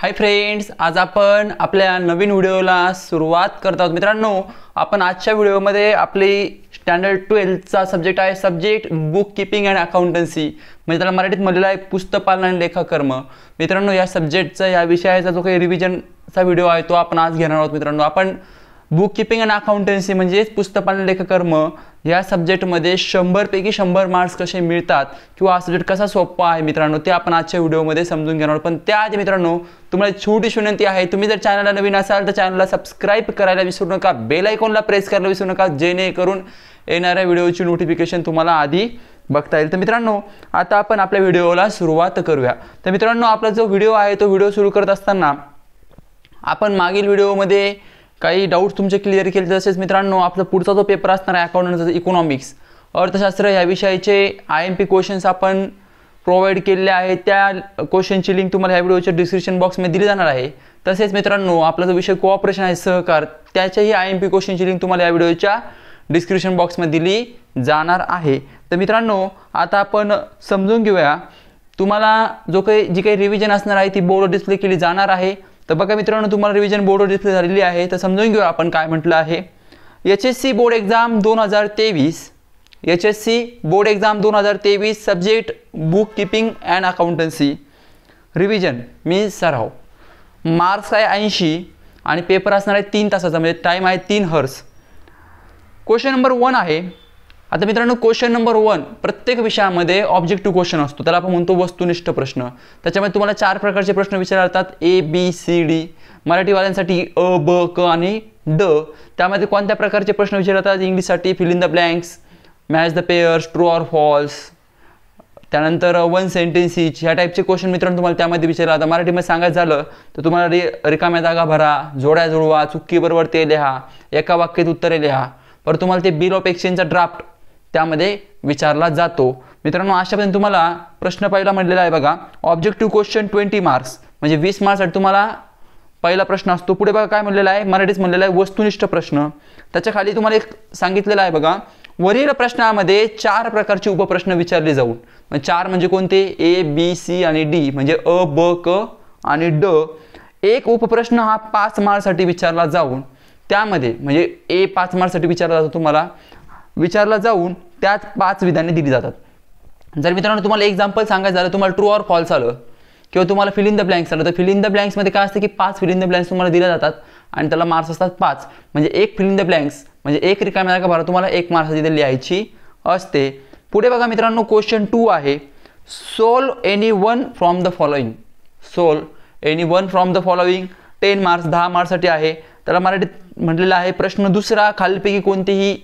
hi friends आज आपण आपल्या नवीन व्हिडिओला सुरुवात करत आहोत मित्रांनो आपण आजच्या व्हिडिओमध्ये आपली स्टँडर्ड ट्वेल्थचा सब्जेक्ट आहे subject book keeping and accountancy म्हणजे त्याला मराठीत म्हणलेलं आहे पुस्तपालन आणि लेखाकर्म मित्रांनो या सब्जेक्टचा या विषयाचा जो काही रिव्हिजनचा व्हिडिओ आहे तो आपण आज घेणार आहोत मित्रांनो आपण बुक किपिंग अँड अकाउंटन्सी म्हणजेच पुस्तपालन लेखकर्म या सब्जेक्टमध्ये शंभरपैकी शंभर मार्क्स कसे मिळतात किंवा हा सब्जेक्ट कसा सोपा आहे मित्रांनो ते आपण आजच्या व्हिडिओमध्ये समजून घेणार पण त्याआधी मित्रांनो तुम्हाला एक छोटीशी विनंती आहे तुम्ही जर चॅनलला नवीन असाल तर चॅनलला सबस्क्राईब करायला विसरू नका बेल आयकॉनला प्रेस करायला विसरू नका जेणेकरून येणाऱ्या व्हिडिओची नोटिफिकेशन तुम्हाला आधी बघता येईल तर मित्रांनो आता आपण आपल्या व्हिडिओला सुरुवात करूया तर मित्रांनो आपला जो व्हिडिओ आहे तो व्हिडिओ सुरू करत असताना आपण मागील व्हिडिओमध्ये काही डाऊट तुमचे क्लिअर केले तसेच मित्रांनो आपला पुढचा जो पेपर असणार आहे अकाउंटंट इकॉनॉमिक्स अर्थशास्त्र या विषयाचे आय एम पी क्वेश्चन्स आपण प्रोव्हाइड केलेले आहेत त्या क्वेश्चनची लिंक तुम्हाला ह्या व्हिडिओच्या डिस्क्रिप्शन बॉक्समध्ये दिली जाणार आहे तसेच मित्रांनो आपला जो विषय कोऑपरेशन आहे सहकार त्याच्याही आय एम पी क्वेश्चनची लिंक तुम्हाला या व्हिडिओच्या डिस्क्रिप्शन बॉक्समध्ये दिली जाणार आहे तर मित्रांनो आता आपण समजून घेऊया तुम्हाला जो काही जी काही रिव्हिजन असणार आहे ती बोर्ड डिस्प्ले केली जाणार आहे तर बघा मित्रांनो तुम्हाला रिव्हिजन बोर्डवर डिस्प्ले झालेली आहे तर समजून घेऊ आपण काय म्हटलं आहे H S C board exam दोन हजार तेवीस H S C board exam दोन हजार तेवीस subject book keeping and accountancy revision मी सराव मार्क्स आहे ऐंशी आणि पेपर असणार आहे तीन तासाचा म्हणजे टाईम आहे तीन हर्स क्वेश्चन नंबर वन आहे आता मित्रांनो क्वेश्चन नंबर वन प्रत्येक विषयामध्ये ऑब्जेक्टिव्ह क्वेश्चन असतो त्याला आपण म्हणतो वस्तुनिष्ठ प्रश्न त्याच्यामध्ये तुम्हाला चार प्रकारचे प्रश्न विचारतात ए बी सी डी मराठीवाल्यांसाठी अ ब क आणि ड त्यामध्ये कोणत्या प्रकारचे प्रश्न विचारतात इंग्लिशसाठी fill in the blanks match the pairs true or false त्यानंतर वन सेंटेन्सीज ह्या टाईपचे क्वेश्चन मित्रांनो तुम्हाला त्यामध्ये विचारला आता मराठीमध्ये सांगायचं झालं तर तुम्हाला रे रिकाम्या जागा भरा जोड्या जुळवा बरोबर ते लिहा एका वाक्यात उत्तरे लिहा पर तुम्हाला ते बिल ऑफ एक्सचेंजचा ड्राफ्ट त्यामध्ये विचारला जातो मित्रांनो अशापर्यंत तुम्हाला प्रश्न पहिला म्हटलेला आहे बघा ऑब्जेक्टिव्ह क्वेश्चन ट्वेंटी मार्क्स म्हणजे वीस मार्क्ससाठी तुम्हाला पहिला प्रश्न असतो पुढे बघा काय म्हणलेला आहे मराठीच म्हणलेला आहे वस्तुनिष्ठ प्रश्न त्याच्या खाली तुम्हाला एक सांगितलेलं आहे बघा वरील प्रश्नामध्ये चार प्रकारचे उपप्रश्न विचारले जाऊन चार म्हणजे कोणते ए बी सी आणि डी म्हणजे अ ब क आणि ड एक उपप्रश्न हा पाच मार्कसाठी विचारला जाऊन त्यामध्ये म्हणजे ए पाच मार्कसाठी विचारला जातो तुम्हाला विचारला जाऊन त्यात पाच विधाने दिली जातात जर मित्रांनो तुम्हाला एक्झाम्पल सांगायचं झालं तुम्हाला ट्रू ऑर फॉल्स आलं किंवा तुम्हाला फिल इन द ब्लँक्स आलं तर फिल इन द ब्लँक्समध्ये काय असतं की पाच फिल इन द ब्लँक्स तुम्हाला दिल्या जातात आणि त्याला मार्क्स असतात पाच म्हणजे एक फिल इन द ब्लँक्स म्हणजे एक आहे जागा भरा तुम्हाला एक मार्क्स तिथे लिहायची असते पुढे बघा मित्रांनो क्वेश्चन टू आहे solve any one from the following solve any one from the following ten marks दहा मार्क्ससाठी आहे त्याला मराठीत म्हटलेलं आहे प्रश्न दुसरा खालीलपैकी कोणतेही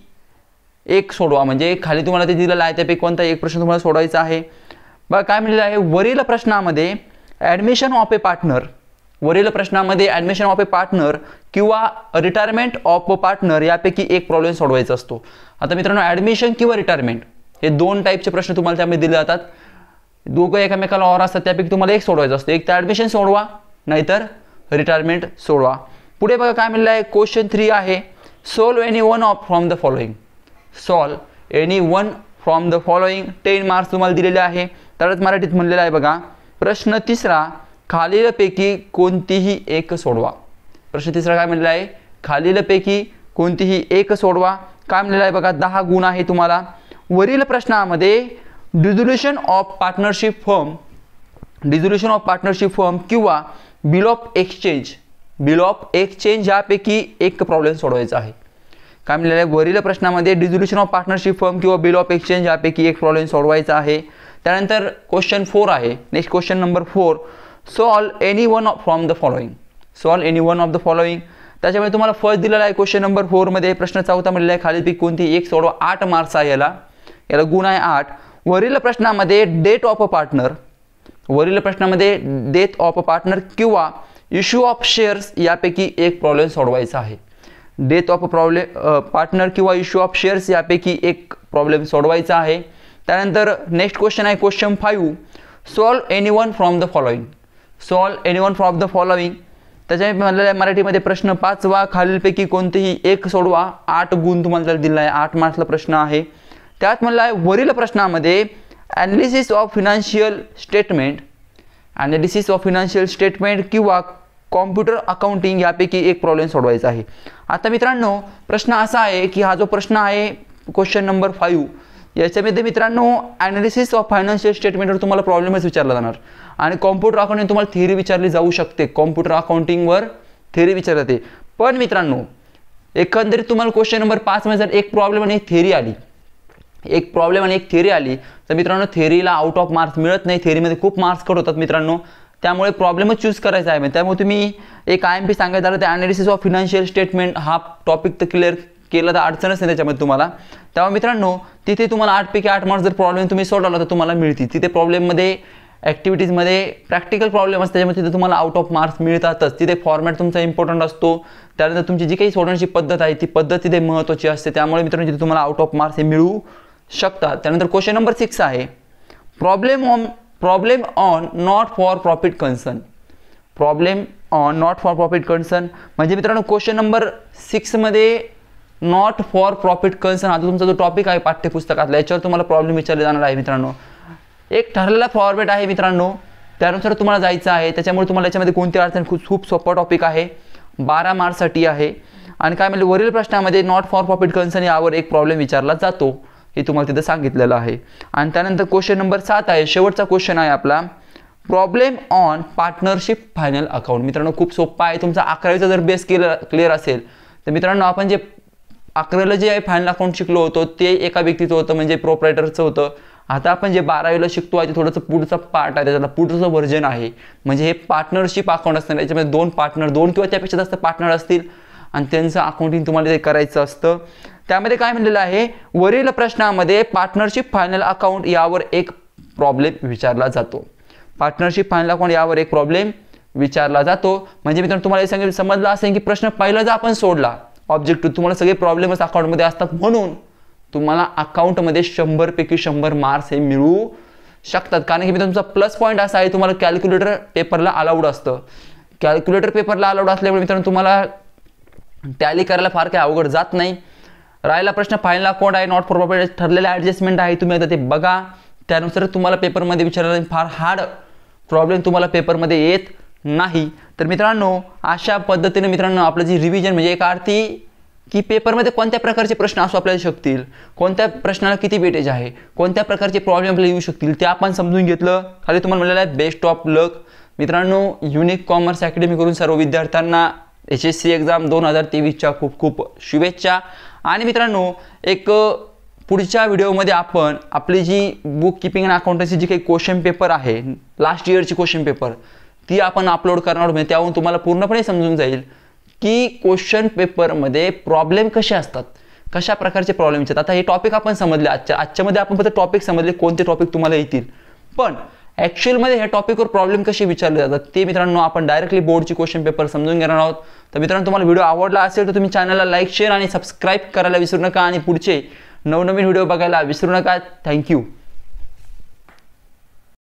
एक सोडवा म्हणजे खाली तुम्हाला ते दिलेलं आहे त्यापैकी कोणता एक प्रश्न तुम्हाला सोडवायचा आहे बघा काय म्हणलेलं आहे वरील प्रश्नामध्ये ॲडमिशन ऑफ ए पार्टनर वरील प्रश्नामध्ये ॲडमिशन ऑफ ए पार्टनर किंवा रिटायरमेंट ऑफ अ पार्टनर यापैकी एक प्रॉब्लेम सोडवायचा असतो आता मित्रांनो ॲडमिशन किंवा रिटायरमेंट हे दोन टाईपचे प्रश्न तुम्हाला त्यामध्ये दिले जातात दोघं एकामेकाला ऑर असतात त्यापैकी तुम्हाला एक सोडवायचा असतो एक तर ॲडमिशन सोडवा नाहीतर रिटायरमेंट सोडवा पुढे बघा काय म्हणलं आहे क्वेश्चन थ्री आहे solve any one of from the following solve any one from the following ten marks तुम्हाला दिलेले आहे तरच मराठीत म्हणलेलं आहे बघा प्रश्न तिसरा खालीलपैकी कोणतीही एक सोडवा प्रश्न तिसरा काय म्हणलेला आहे खालीलपैकी कोणतीही एक सोडवा काय म्हणलेलं आहे बघा दहा गुण आहे तुम्हाला वरील प्रश्नामध्ये dissolution of partnership firm dissolution of partnership firm किंवा bill of exchange bill of exchange यापैकी एक प्रॉब्लेम सोडवायचा आहे काय म्हणलेलं आहे वरील प्रश्नामध्ये डिझोल्युशन ऑफ पार्टनरशिप फर्म किंवा बिल ऑफ एक्सचेंज यापैकी एक प्रॉब्लेम सोडवायचा आहे त्यानंतर क्वेश्चन फोर आहे next question number four solve any one of from the following solve any one of the following त्याच्यामुळे तुम्हाला फर्स्ट दिलेला आहे क्वेश्चन नंबर फोरमध्ये प्रश्न चौथा म्हणलेला आहे खालीलपैकी कोणती एक सोडवा आठ मार्क्स आहे याला याला गुण आहे आठ वरील प्रश्नामध्ये डेट ऑफ अ पार्टनर वरील प्रश्नामध्ये डेथ ऑफ अ पार्टनर किंवा इश्यू ऑफ शेअर्स यापैकी एक प्रॉब्लेम सोडवायचा आहे डेथ ऑफ प्रॉब्लेम पार्टनर किंवा इश्यू ऑफ शेअर्स यापैकी एक प्रॉब्लेम सोडवायचा आहे त्यानंतर नेक्स्ट क्वेश्चन आहे question five solve any one from the following solve any one from the following आहे मराठीमध्ये प्रश्न पाचवा खालीलपैकी कोणतेही एक सोडवा आठ गुण तुम्हाला जर दिला आहे आठ मार्क्सला प्रश्न आहे त्यात म्हणला आहे वरील प्रश्नामध्ये analysis of financial statement analysis of financial statement किंवा कॉम्प्युटर अकाउंटिंग यापैकी एक प्रॉब्लेम सोडवायचा आहे आता मित्रांनो प्रश्न असा आहे की हा जो प्रश्न आहे क्वेश्चन नंबर फाईव्ह याच्यामध्ये मित्रांनो ॲनालिसिस ऑफ फायनान्शियल स्टेटमेंटवर तुम्हाला प्रॉब्लेमच विचारला जाणार आणि कॉम्प्युटर अकाउंटिंग तुम्हाला थेरी विचारली जाऊ शकते कॉम्प्युटर अकाउंटिंगवर थेरी विचारली जाते पण मित्रांनो एकंदरीत तुम्हाला क्वेश्चन नंबर पाचमध्ये जर एक प्रॉब्लेम आणि एक थेरी आली एक प्रॉब्लेम आणि एक थेरी आली तर मित्रांनो थेरीला आउट ऑफ मार्क्स मिळत नाही थेरीमध्ये खूप मार्क्स कट होतात मित्रांनो त्यामुळे प्रॉब्लेमच चूज करायचा आहे त्यामुळे तुम्ही एक आय एम पी सांगायचं झालं ते अनालिसिस ऑफ फिनान्शियल स्टेटमेंट हा टॉपिक तर क्लिअर केला तर अडचणच नाही त्याच्यामध्ये तुम्हाला तेव्हा मित्रांनो तिथे तुम्हाला पैकी आठ मार्क्स जर प्रॉब्लेम तुम्ही सोडवला तर तुम्हाला मिळतील तिथे प्रॉब्लेममध्ये ॲक्टिव्हिटीजमध्ये प्रॅक्टिकल प्रॉब्लेम असतात त्याच्यामध्ये तिथे तुम्हाला आउट ऑफ मार्क्स मिळतातच तिथे फॉर्मॅट तुमचा इम्पॉर्टंट असतो त्यानंतर तुमची जी काही सोडवण्याची पद्धत आहे ती पद्धत तिथे महत्त्वाची असते त्यामुळे मित्रांनो तिथे तुम्हाला आउट ऑफ मार्क्स हे मिळू शकतात त्यानंतर क्वेश्चन नंबर सिक्स आहे problem on problem on not for profit concern problem on not for profit concern म्हणजे मित्रांनो क्वेश्चन नंबर सिक्समध्ये नॉट फॉर प्रॉफिट कन्सर्न हा तुमचा जो टॉपिक आहे पाठ्यपुस्तकातला याच्यावर तुम्हाला प्रॉब्लेम विचारले जाणार आहे मित्रांनो एक ठरलेला फॉर्मेट आहे मित्रांनो त्यानुसार तुम्हाला जायचं आहे त्याच्यामुळे तुम्हाला याच्यामध्ये कोणती अडचण खूप खूप सोपा टॉपिक आहे बारा मार्कसाठी आहे आणि काय म्हणजे वरील प्रश्नामध्ये नॉट फॉर प्रॉफिट कन्सर्न यावर एक प्रॉब्लेम विचारला जातो हे तुम्हाला तिथं सांगितलेलं आहे आणि त्यानंतर क्वेश्चन नंबर सात आहे शेवटचा क्वेश्चन आहे आपला problem on partnership final account मित्रांनो खूप सोपा आहे तुमचा अकरावीचा जर बेस क्लियर क्लिअर असेल तर मित्रांनो आपण जे अकरावीला जे आहे फायनल अकाउंट शिकलो होतो ते एका व्यक्तीचं होतं म्हणजे प्रोपरायटरचं होतं आता आपण जे बारावीला शिकतो आहे ते थोडंसं पुढचा पार्ट आहे त्याच्याला पुढचं व्हर्जन आहे म्हणजे हे पार्टनरशिप अकाउंट असणार याच्यामध्ये दोन पार्टनर दोन किंवा त्यापेक्षा जास्त पार्टनर असतील आणि त्यांचं अकाउंटिंग तुम्हाला ते करायचं असतं त्यामध्ये काय म्हणलेलं आहे वरील प्रश्नामध्ये पार्टनरशिप फायनल अकाउंट यावर एक प्रॉब्लेम विचारला जातो पार्टनरशिप फायनल अकाउंट यावर एक प्रॉब्लेम विचारला जातो म्हणजे मित्रांनो तुम्हाला हे सांगेल समजलं असेल की प्रश्न पहिला जर आपण सोडला ऑब्जेक्टिव्ह तुम्हाला सगळे प्रॉब्लेमच अकाउंटमध्ये असतात म्हणून तुम्हाला अकाउंटमध्ये शंभरपैकी शंभर मार्क्स हे मिळू शकतात कारण की मित्रांनो तुमचा प्लस पॉईंट असा आहे तुम्हाला कॅल्क्युलेटर पेपरला अलाउड असतं कॅल्क्युलेटर पेपरला अलाउड असल्यामुळे मित्रांनो तुम्हाला टॅली करायला फार काही अवघड जात नाही राहिला प्रश्न फायनल अकाउंट आहे नॉट प्रोव्हाइडेड ठरलेला ऍडजस्टमेंट आहे तुम्ही आता ते बघा त्यानुसार तुम्हाला पेपरमध्ये विचारलं फार हार्ड प्रॉब्लेम तुम्हाला पेपरमध्ये येत नाही तर मित्रांनो अशा पद्धतीने मित्रांनो आपलं जी रिव्हिजन म्हणजे एक आरती की पेपरमध्ये कोणत्या प्रकारचे प्रश्न असू आपल्याला शकतील कोणत्या प्रश्नाला किती वेटेज आहे कोणत्या प्रकारचे प्रॉब्लेम आपल्याला येऊ शकतील ते आपण समजून घेतलं खाली तुम्हाला म्हणलेलं आहे बेस्ट ऑफ लक मित्रांनो युनिक कॉमर्स अकॅडमीकडून सर्व विद्यार्थ्यांना एच एस सी एक्झाम दोन हजार तेवीसच्या खूप खूप शुभेच्छा आणि मित्रांनो एक पुढच्या व्हिडिओमध्ये आपण आपली जी बुक किपिंग अँड अकाउंटन्सी जी काही क्वेश्चन पेपर आहे लास्ट इयरची क्वेश्चन पेपर ती आपण अपलोड करणार म्हणजे त्यावरून तुम्हाला पूर्णपणे समजून जाईल की क्वेश्चन पेपरमध्ये प्रॉब्लेम कसे असतात कशा प्रकारचे प्रॉब्लेम्स आहेत आता हे टॉपिक आपण समजले आजच्या आजच्यामध्ये आपण फक्त टॉपिक समजले कोणते टॉपिक तुम्हाला येतील पण ॲक्च्युअलमध्ये ह्या टॉपिकवर प्रॉब्लेम कसे विचारले जातात ते मित्रांनो आपण डायरेक्टली बोर्डचे क्वेश्चन पेपर समजून घेणार आहोत तर मित्रांनो तुम्हाला व्हिडिओ आवडला असेल तर तुम्ही चॅनलला लाईक शेअर आणि सबस्क्राईब करायला विसरू नका आणि पुढचे नवनवीन व्हिडिओ बघायला विसरू नका थँक्यू